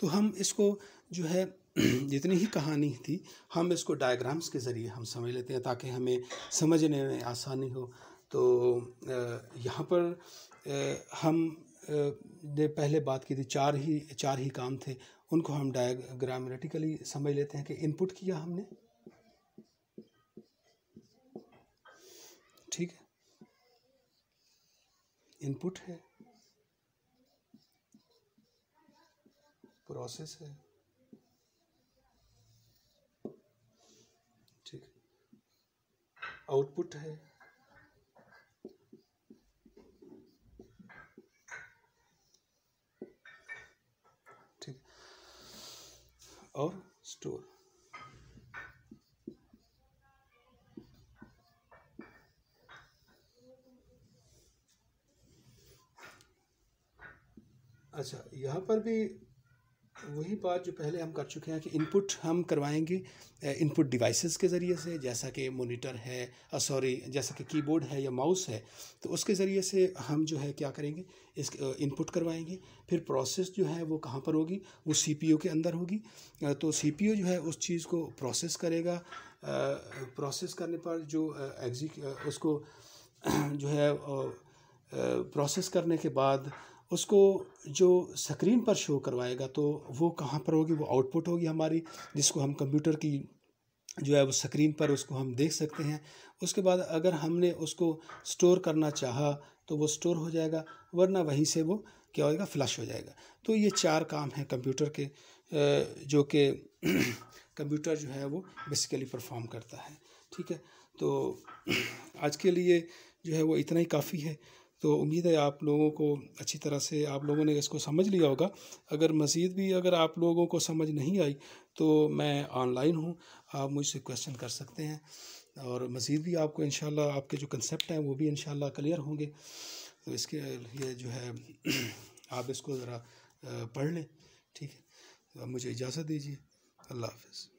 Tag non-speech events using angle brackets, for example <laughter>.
तो हम इसको जो है <clears throat> जितनी ही कहानी थी हम इसको डायग्राम्स के ज़रिए हम समझ लेते हैं ताकि हमें समझने में आसानी हो तो यहाँ पर हम ने पहले बात की थी चार ही चार ही काम थे उनको हम डायग्रामेटिकली समझ लेते हैं कि इनपुट किया हमने ठीक है इनपुट है प्रोसेस है ठीक आउटपुट है ठीक और स्टोर अच्छा यहाँ पर भी वही बात जो पहले हम कर चुके हैं कि इनपुट हम करवाएंगे इनपुट डिवाइसेस के ज़रिए से जैसा कि मोनीटर है सॉरी जैसा कि कीबोर्ड है या माउस है तो उसके ज़रिए से हम जो है क्या करेंगे इस इनपुट करवाएंगे फिर प्रोसेस जो है वो कहाँ पर होगी वो सीपीयू के अंदर होगी तो सीपीयू जो है उस चीज़ को प्रोसेस करेगा प्रोसेस करने पर जो एग्जी उसको <clears throat> जो है प्रोसेस करने के बाद उसको जो स्क्रीन पर शो करवाएगा तो वो कहाँ पर होगी वो आउटपुट होगी हमारी जिसको हम कंप्यूटर की जो है वो स्क्रीन पर उसको हम देख सकते हैं उसके बाद अगर हमने उसको स्टोर करना चाहा तो वो स्टोर हो जाएगा वरना वहीं से वो क्या होएगा फ्लश हो जाएगा तो ये चार काम हैं कंप्यूटर के जो कि कंप्यूटर <clears throat> जो है वो बेसिकली परफॉर्म करता है ठीक है तो <clears throat> आज के लिए जो है वो इतना ही काफ़ी है तो उम्मीद है आप लोगों को अच्छी तरह से आप लोगों ने इसको समझ लिया होगा अगर मज़ीद भी अगर आप लोगों को समझ नहीं आई तो मैं ऑनलाइन हूँ आप मुझसे क्वेश्चन कर सकते हैं और मज़ीद भी आपको इन आपके जो कंसेप्ट हैं वो भी इन क्लियर होंगे तो इसके लिए जो है <clears throat> आप इसको ज़रा पढ़ लें ठीक है तो आप मुझे इजाज़त दीजिए अल्लाह हाफिज़